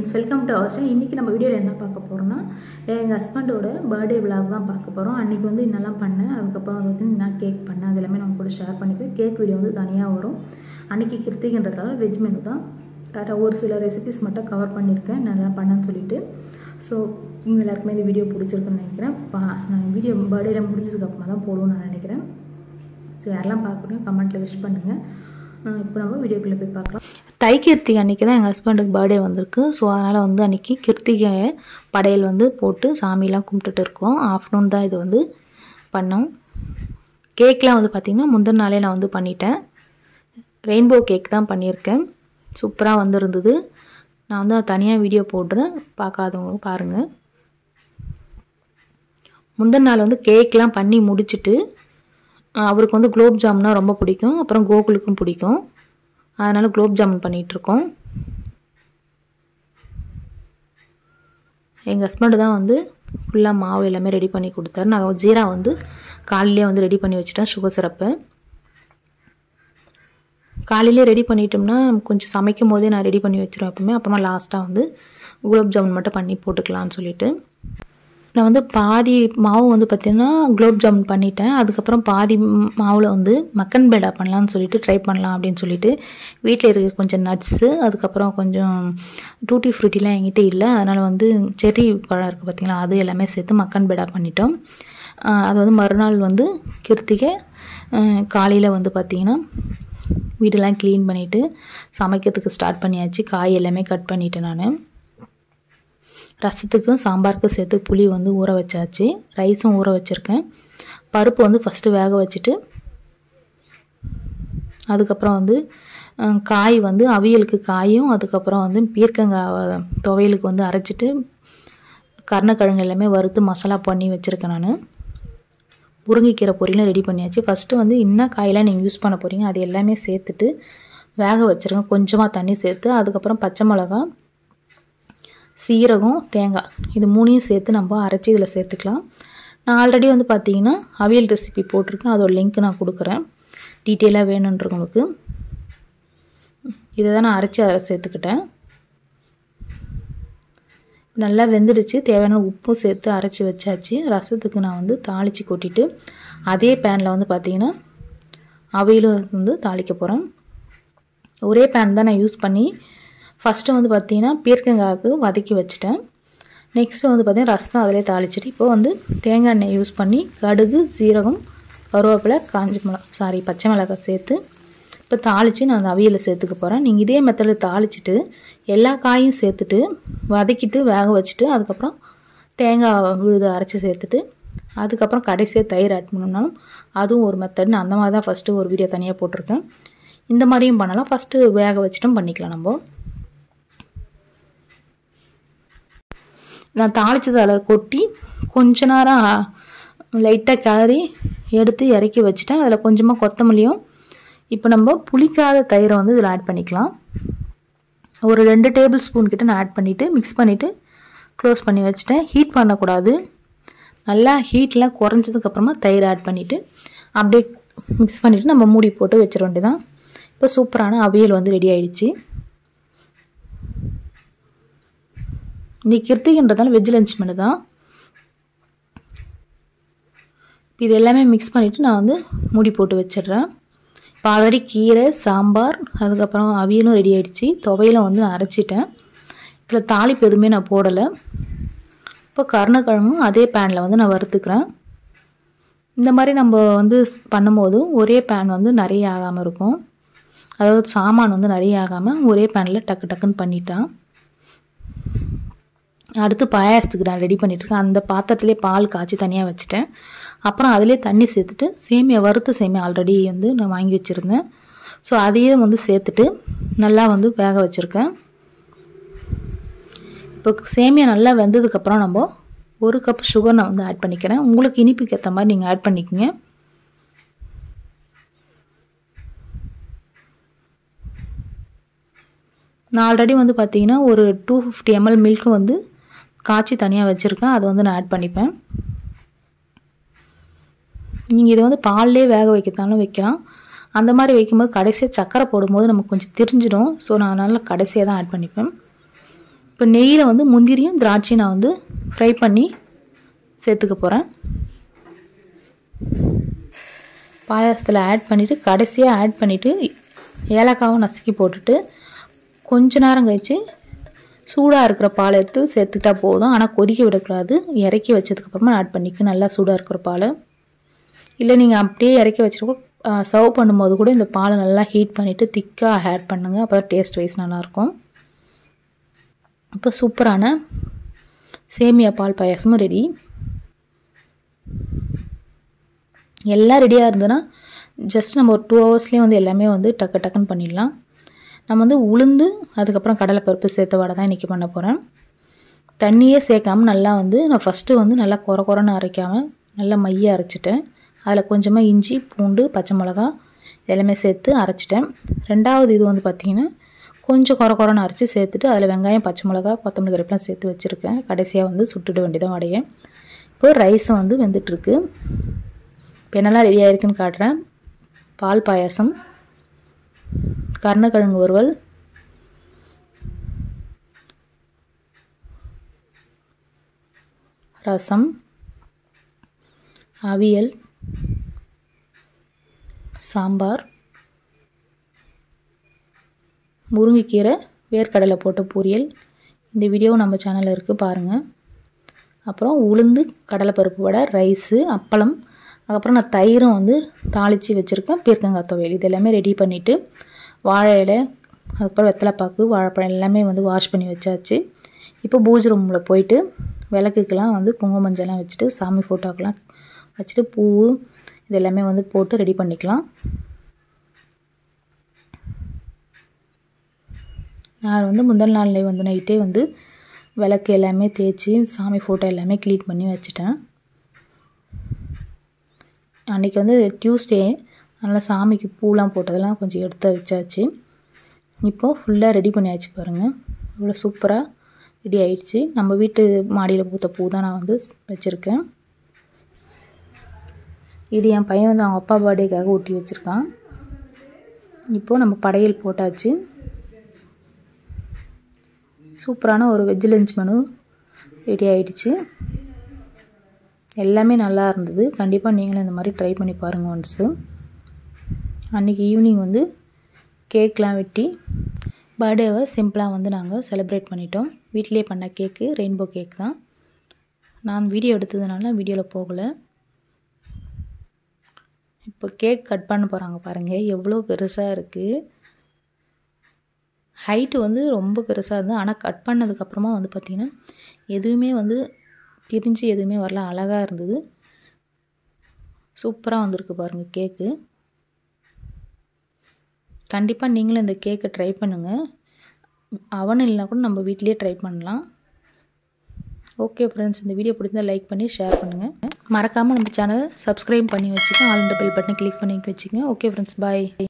friends welcome to our இன்றைக்கி நம்ம வீடியோவில் என்ன பார்க்க போகிறோம்னா எங்கள் ஹஸ்பண்டோட பர்த்டே விழாவ் தான் பார்க்க போகிறோம் அன்றைக்கி வந்து என்னெல்லாம் பண்ணேன் அதுக்கப்புறம் வந்து நான் கேக் பண்ணேன் அது எல்லாமே நம்ம கூட ஷேர் பண்ணிக்கிறேன் கேக் வீடியோ வந்து தனியாக வரும் அன்றைக்கி கிருத்திகன்றதால வெஜ் மெனு தான் கரெக்டாக ஒரு சில ரெசிபிஸ் மட்டும் கவர் பண்ணியிருக்கேன் நல்லா பண்ணேன்னு சொல்லிட்டு ஸோ உங்கள் எல்லாருக்குமே இந்த வீடியோ பிடிச்சிருக்குன்னு நினைக்கிறேன் பா நான் வீடியோ பர்த்டேயில் முடிஞ்சதுக்கப்புறமா தான் போடுவோம்னு நான் நினைக்கிறேன் ஸோ யாரெல்லாம் பார்க்குறோம் கமெண்ட்டில் விஷ் பண்ணுங்கள் இப்போ நம்ம வீடியோக்குள்ளே போய் பார்க்கலாம் தை கீர்த்திகை அன்றைக்கி தான் எங்கள் ஹஸ்பண்டுக்கு பர்த்டே வந்திருக்கு ஸோ அதனால் வந்து அன்றைக்கி கிருத்திகை படையல் வந்து போட்டு சாமியெலாம் கும்பிட்டுட்டு இருக்கோம் ஆஃப்டர்நூன் தான் இது வந்து பண்ணோம் கேக்லாம் வந்து பார்த்திங்கன்னா முந்தின நாளே நான் வந்து பண்ணிட்டேன் ரெயின்போ கேக் தான் பண்ணியிருக்கேன் சூப்பராக வந்துருந்தது நான் வந்து தனியாக வீடியோ போடுறேன் பார்க்காதவங்களும் பாருங்கள் முந்தின நாள் வந்து கேக்லாம் பண்ணி முடிச்சுட்டு அவருக்கு வந்து குலோப் ரொம்ப பிடிக்கும் அப்புறம் கோகுலுக்கும் பிடிக்கும் அதனால் குலோப் ஜாமுன் பண்ணிகிட்ருக்கோம் எங்கள் ஹஸ்பண்டு தான் வந்து ஃபுல்லாக மாவு எல்லாமே ரெடி பண்ணி கொடுத்தாரு நாங்கள் ஜீரா வந்து காலையிலே வந்து ரெடி பண்ணி வச்சுட்டேன் சுகர் சிரப்பு காலையிலே ரெடி பண்ணிட்டோம்னா கொஞ்சம் சமைக்கும் போதே நான் ரெடி பண்ணி வச்சுருவேன் எப்பவுமே அப்புறமா லாஸ்ட்டாக வந்து குலோப் ஜாமுன் மட்டும் பண்ணி போட்டுக்கலான்னு சொல்லிவிட்டு நான் வந்து பாதி மாவு வந்து பார்த்திங்கன்னா குலோப் ஜாமுன் பண்ணிட்டேன் அதுக்கப்புறம் பாதி மாவில் வந்து மக்கன் பேடா பண்ணலான்னு சொல்லிட்டு ட்ரை பண்ணலாம் அப்படின்னு சொல்லிட்டு வீட்டில் இருக்கிற கொஞ்சம் நட்ஸு அதுக்கப்புறம் கொஞ்சம் டூட்டி ஃப்ரூட்டிலாம் என்கிட்ட இல்லை அதனால் வந்து செரி பழம் இருக்குது பார்த்திங்களா அது எல்லாமே சேர்த்து மக்கன் பேடா பண்ணிட்டோம் அது வந்து மறுநாள் வந்து கிருத்திகை காலையில் வந்து பார்த்திங்கன்னா வீடெல்லாம் க்ளீன் பண்ணிவிட்டு சமைக்கிறதுக்கு ஸ்டார்ட் பண்ணியாச்சு காய் எல்லாமே கட் பண்ணிவிட்டேன் நான் ரசத்துக்கும் சாம்பாருக்கும் சேர்த்து புளி வந்து ஊற வச்சாச்சு ரைஸும் ஊற வச்சுருக்கேன் பருப்பு வந்து ஃபஸ்ட்டு வேக வச்சுட்டு அதுக்கப்புறம் வந்து காய் வந்து அவியலுக்கு காயும் அதுக்கப்புறம் வந்து பீர்க்கங்காய் துவையலுக்கு வந்து அரைச்சிட்டு கருணக்கிழங்கு எல்லாமே வறுத்து மசாலா பண்ணி வச்சுருக்கேன் நான் முருங்கைக்கீரை பொரியலும் ரெடி பண்ணியாச்சு ஃபஸ்ட்டு வந்து என்ன காயெல்லாம் நீங்கள் யூஸ் பண்ண போகிறீங்க அது எல்லாமே சேர்த்துட்டு வேக வச்சுருக்கேன் கொஞ்சமாக தண்ணி சேர்த்து அதுக்கப்புறம் பச்சை மிளகா சீரகம் தேங்காய் இது மூணையும் சேர்த்து நம்ம அரைச்சி இதில் சேர்த்துக்கலாம் நான் ஆல்ரெடி வந்து பார்த்தீங்கன்னா அவியல் ரெசிபி போட்டிருக்கேன் அதோட லிங்க் நான் கொடுக்குறேன் டீட்டெயிலாக வேணுன்றவங்களுக்கு இதை தான் நான் அரைச்சி அதில் சேர்த்துக்கிட்டேன் நல்லா வெந்துடுச்சு தேவையான உப்பும் சேர்த்து அரைச்சி வச்சாச்சு ரசத்துக்கு நான் வந்து தாளித்து கொட்டிட்டு அதே பேனில் வந்து பார்த்திங்கன்னா அவையிலும் வந்து தாளிக்க போகிறேன் ஒரே பேன் தான் நான் யூஸ் பண்ணி ஃபஸ்ட்டு வந்து பார்த்திங்கன்னா பீர்க்கங்காய்க்கு வதக்கி வச்சுட்டேன் நெக்ஸ்ட்டு வந்து பார்த்திங்கன்னா ரசம் அதிலே தாளிச்சிட்டு இப்போ வந்து தேங்காய் எண்ணெய் யூஸ் பண்ணி கடுகு சீரகம் கருவேப்பிலை காஞ்சி மிளகா சாரி பச்சை மிளகாய் சேர்த்து இப்போ தாளித்து நான் அந்த அவியலை சேர்த்துக்க போகிறேன் நீங்கள் இதே மெத்தடில் தாளிச்சிட்டு எல்லா காயும் சேர்த்துட்டு வதக்கிட்டு வேக வச்சுட்டு அதுக்கப்புறம் தேங்காய் விழுது அரைச்சி சேர்த்துட்டு அதுக்கப்புறம் கடைசியாக தயிர் ஆட் பண்ணணும் அதுவும் ஒரு மெத்தட் நான் அந்த மாதிரி தான் ஃபஸ்ட்டு ஒரு வீடியோ தனியாக போட்டிருக்கேன் இந்த மாதிரியும் பண்ணலாம் ஃபஸ்ட்டு வேக வச்சுட்டும் பண்ணிக்கலாம் நம்ம நான் தாளித்ததால் கொட்டி கொஞ்ச நேரம் லைட்டாக கிளறி எடுத்து இறக்கி வச்சுட்டேன் அதில் கொஞ்சமாக கொத்தமல்லியும் இப்போ நம்ம புளிக்காத தயிரை வந்து இதில் ஆட் பண்ணிக்கலாம் ஒரு ரெண்டு டேபிள் ஸ்பூன் கிட்ட நான் ஆட் பண்ணிவிட்டு மிக்ஸ் பண்ணிவிட்டு க்ளோஸ் பண்ணி வச்சுட்டேன் ஹீட் பண்ணக்கூடாது நல்லா ஹீட்லாம் குறைஞ்சதுக்கப்புறமா தயிர் ஆட் பண்ணிவிட்டு அப்படியே மிக்ஸ் பண்ணிவிட்டு நம்ம மூடி போட்டு வச்சிட வேண்டியதான் இப்போ சூப்பரான அவியல் வந்து ரெடி ஆகிடுச்சு இன்னைக்கு கிருத்திகன்றதால வெஜ் லஞ்ச் மெனு தான் இது எல்லாமே மிக்ஸ் பண்ணிவிட்டு நான் வந்து மூடி போட்டு வச்சிடுறேன் இப்போ ஆல்ரெடி கீரை சாம்பார் அதுக்கப்புறம் அவியலும் ரெடி ஆகிடுச்சி துவையலும் வந்து நான் அரைச்சிட்டேன் இதில் தாளிப்பு எதுவுமே நான் போடலை இப்போ கருணக்கிழங்கும் அதே பேனில் வந்து நான் வறுத்துக்கிறேன் இந்த மாதிரி நம்ம வந்து பண்ணும்போது ஒரே பேன் வந்து நிறைய ஆகாமல் இருக்கும் அதாவது சாமான் வந்து நிறைய ஆகாமல் ஒரே பேனில் டக்கு டக்குன்னு பண்ணிட்டான் அடுத்து பாயாசத்துக்கு நான் ரெடி பண்ணிட்டுருக்கேன் அந்த பாத்திரத்துலேயே பால் காய்ச்சி தனியாக வச்சுட்டேன் அப்புறம் அதிலே தண்ணி சேர்த்துட்டு சேமியா வறுத்த சேமியா ஆல்ரெடி வந்து நான் வாங்கி வச்சுருந்தேன் ஸோ அதையே வந்து சேர்த்துட்டு நல்லா வந்து வேக வச்சுருக்கேன் இப்போ சேமியா நல்லா வெந்ததுக்கப்புறம் நம்ம ஒரு கப் சுகர் நான் வந்து ஆட் பண்ணிக்கிறேன் உங்களுக்கு இனிப்புக்கு ஏற்ற மாதிரி நீங்கள் ஆட் பண்ணிக்கோங்க நான் ஆல்ரெடி வந்து பார்த்தீங்கன்னா ஒரு டூ ஃபிஃப்டி எம்எல் மில்க்கு வந்து காய்ச்சி தனியாக வச்சுருக்கேன் அது வந்து நான் ஆட் பண்ணிப்பேன் நீங்கள் இதை வந்து பால்லே வேக வைக்கிறதாலும் வைக்கலாம் அந்த மாதிரி வைக்கும்போது கடைசியாக சக்கரை போடும்போது நமக்கு கொஞ்சம் தெரிஞ்சிடும் ஸோ நான் அதனால் கடைசியாக தான் ஆட் பண்ணிப்பேன் இப்போ நெய்யில் வந்து முந்திரியும் திராட்சையும் நான் வந்து ஃப்ரை பண்ணி சேர்த்துக்க போகிறேன் பாயாசத்தில் ஆட் பண்ணிவிட்டு கடைசியாக ஆட் பண்ணிவிட்டு ஏலக்காவும் நசுக்கி போட்டுட்டு கொஞ்ச நேரம் கழித்து சூடாக இருக்கிற பால் எடுத்து சேர்த்துக்கிட்டா போதும் ஆனால் கொதிக்க விடக்கூடாது இறக்கி வச்சதுக்கப்புறமா ஆட் பண்ணிக்கு நல்லா சூடாக இருக்கிற பால் இல்லை நீங்கள் அப்படியே இறக்கி வச்சுருக்கோம் சர்வ் பண்ணும்போது கூட இந்த பாலை நல்லா ஹீட் பண்ணிவிட்டு திக்காக ஆட் பண்ணுங்கள் அப்போ தான் டேஸ்ட் வைஸ் நல்லாயிருக்கும் இப்போ சூப்பரான சேமியா பால் பாயாசமும் ரெடி எல்லாம் ரெடியாக இருந்ததுன்னா ஜஸ்ட் நம்ம ஒரு டூ ஹவர்ஸ்லேயே வந்து எல்லாமே வந்து டக்கு டக்குன்னு பண்ணிடலாம் நம்ம வந்து உளுந்து அதுக்கப்புறம் கடலைப்பருப்பு சேர்த்த வடை தான் இன்றைக்கி பண்ண போகிறேன் தண்ணியே சேர்க்காமல் நல்லா வந்து நான் ஃபஸ்ட்டு வந்து நல்லா குறை குறன்னு அரைக்காமல் நல்லா மையாக அரைச்சிட்டேன் அதில் கொஞ்சமாக இஞ்சி பூண்டு பச்சை மிளகா எல்லாமே சேர்த்து அரைச்சிட்டேன் ரெண்டாவது இது வந்து பார்த்திங்கன்னா கொஞ்சம் குறை குறன்னு அரைச்சி சேர்த்துட்டு அதில் வெங்காயம் பச்சை மிளகா கொத்தமல்லி கருப்பெலாம் சேர்த்து வச்சுருக்கேன் கடைசியாக வந்து சுட்டுட வேண்டியதான் வடையை இப்போ ரைஸும் வந்து வெந்துட்டுருக்கு இப்போ என்னெல்லாம் ரெடி ஆகிருக்குன்னு காட்டுறேன் பால் பாயாசம் கர்ணக்கிழங்கு வறுவல் ரசம் அவியல் சாம்பார் முருங்கைக்கீரை வேர்க்கடலை போட்ட பொரியல் இந்த வீடியோ நம்ம சேனலில் இருக்குது பாருங்கள் அப்புறம் உளுந்து கடலைப்பருப்பு வடை ரைஸு அப்பளம் அதுக்கப்புறம் நான் தயிரும் வந்து தாளித்து வச்சுருக்கேன் பீர்க்கங்காய் துவையல் இது எல்லாமே ரெடி பண்ணிவிட்டு வாழை இலை அதுக்கப்புறம் வெத்தலைப்பாக்கு வாழைப்பழம் எல்லாமே வந்து வாஷ் பண்ணி வச்சாச்சு இப்போ பூஜ் ரூமில் போயிட்டு விளக்குக்கெலாம் வந்து குங்கும மஞ்சள்லாம் வச்சுட்டு சாமி ஃபோட்டோக்கெலாம் வச்சுட்டு பூ இது எல்லாமே வந்து போட்டு ரெடி பண்ணிக்கலாம் நான் வந்து முதல் நாள்லேயே வந்து நைட்டே வந்து விளக்கு எல்லாமே தேய்ச்சி சாமி ஃபோட்டோ எல்லாமே க்ளீன் பண்ணி வச்சுட்டேன் அன்றைக்கி வந்து டியூஸ்டே நல்லா சாமிக்கு பூலாம் போட்டதெல்லாம் கொஞ்சம் எடுத்து வச்சாச்சு இப்போது ஃபுல்லாக ரெடி பண்ணியாச்சு பாருங்கள் இவ்வளோ சூப்பராக ரெடி ஆயிடுச்சு நம்ம வீட்டு மாடியில் பூத்த பூ தான் நான் வந்து வச்சுருக்கேன் இது என் பையன் வந்து அவங்க அப்பா பர்த்டேக்காக ஊட்டி வச்சுருக்கான் இப்போது நம்ம படையல் போட்டாச்சு சூப்பரான ஒரு வெஜ் லஞ்ச் மெனு ரெடி ஆகிடுச்சு எல்லாமே நல்லா இருந்தது கண்டிப்பாக நீங்களும் இந்த மாதிரி ட்ரை பண்ணி பாருங்கள் ஒன்ஸு அன்றைக்கி ஈவினிங் வந்து கேக்லாம் வெட்டி பர்த்டேவை சிம்பிளாக வந்து நாங்கள் செலிப்ரேட் பண்ணிட்டோம் வீட்டிலே பண்ண கேக்கு ரெயின்போ கேக் தான் நான் வீடியோ எடுத்ததுனால வீடியோவில் போகலை இப்போ கேக் கட் பண்ண போகிறாங்க பாருங்கள் எவ்வளோ பெருசாக இருக்குது ஹைட்டு வந்து ரொம்ப பெருசாக இருந்தது ஆனால் கட் பண்ணதுக்கப்புறமா வந்து பார்த்திங்கன்னா எதுவுமே வந்து பிரிஞ்சு எதுவுமே வரல அழகாக இருந்தது சூப்பராக வந்திருக்கு பாருங்கள் கேக்கு கண்டிப்பாக நீங்களும் இந்த கேக்கை ட்ரை பண்ணுங்கள் அவன் இல்லைனா கூட நம்ம வீட்லேயே ட்ரை பண்ணலாம் ஓகே ஃப்ரெண்ட்ஸ் இந்த வீடியோ பிடிச்சா லைக் பண்ணி ஷேர் பண்ணுங்கள் மறக்காமல் நம்ம சேனலை சப்ஸ்கிரைப் பண்ணி வச்சுக்கோங்க ஆல் பெல் பட்டனை கிளிக் பண்ணி வச்சுக்கோங்க ஓகே ஃப்ரெண்ட்ஸ் பாய்